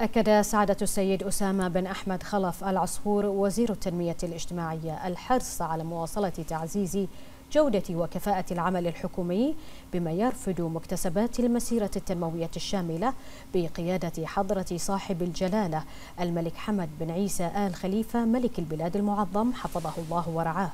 أكد سعادة السيد أسامة بن أحمد خلف العصفور وزير التنمية الاجتماعية الحرص على مواصلة تعزيز جودة وكفاءة العمل الحكومي بما يرفد مكتسبات المسيرة التنموية الشاملة بقيادة حضرة صاحب الجلالة الملك حمد بن عيسى آل خليفة ملك البلاد المعظم حفظه الله ورعاه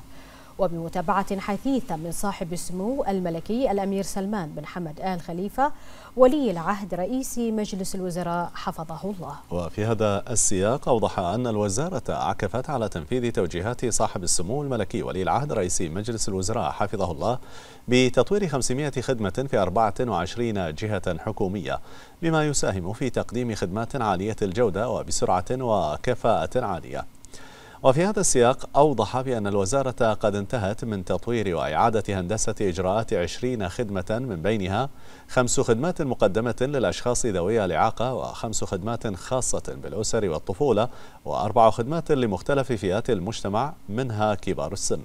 وبمتابعة حثيثة من صاحب السمو الملكي الأمير سلمان بن حمد آل خليفة ولي العهد رئيس مجلس الوزراء حفظه الله وفي هذا السياق أوضح أن الوزارة عكفت على تنفيذ توجيهات صاحب السمو الملكي ولي العهد رئيس مجلس الوزراء حفظه الله بتطوير 500 خدمة في 24 جهة حكومية بما يساهم في تقديم خدمات عالية الجودة وبسرعة وكفاءة عالية وفي هذا السياق أوضح بأن الوزارة قد انتهت من تطوير وإعادة هندسة إجراءات 20 خدمة من بينها خمس خدمات مقدمة للأشخاص ذوي الإعاقة وخمس خدمات خاصة بالأسر والطفولة وأربع خدمات لمختلف فئات المجتمع منها كبار السن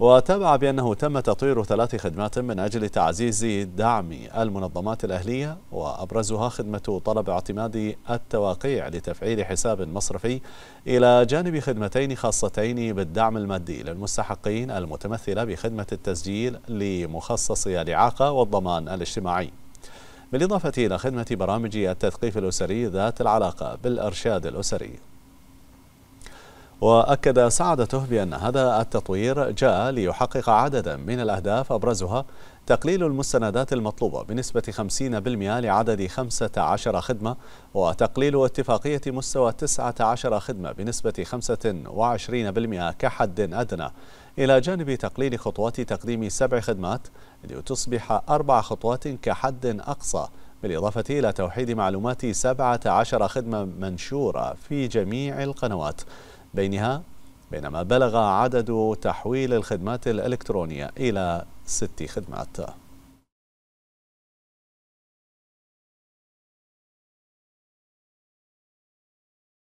وتابع بأنه تم تطوير ثلاث خدمات من أجل تعزيز دعم المنظمات الأهلية وأبرزها خدمة طلب اعتماد التواقيع لتفعيل حساب مصرفي إلى جانب خدمتين خاصتين بالدعم المادي للمستحقين المتمثلة بخدمة التسجيل لمخصصي الإعاقة والضمان الاجتماعي بالإضافة إلى خدمة برامج التثقيف الأسري ذات العلاقة بالإرشاد الأسري وأكد سعادته بأن هذا التطوير جاء ليحقق عددا من الأهداف أبرزها تقليل المستندات المطلوبة بنسبة 50% لعدد 15 خدمة وتقليل اتفاقية مستوى 19 خدمة بنسبة 25% كحد أدنى إلى جانب تقليل خطوات تقديم سبع خدمات لتصبح أربع خطوات كحد أقصى بالإضافة إلى توحيد معلومات 17 خدمة منشورة في جميع القنوات بينها بينما بلغ عدد تحويل الخدمات الإلكترونية إلى ست خدمات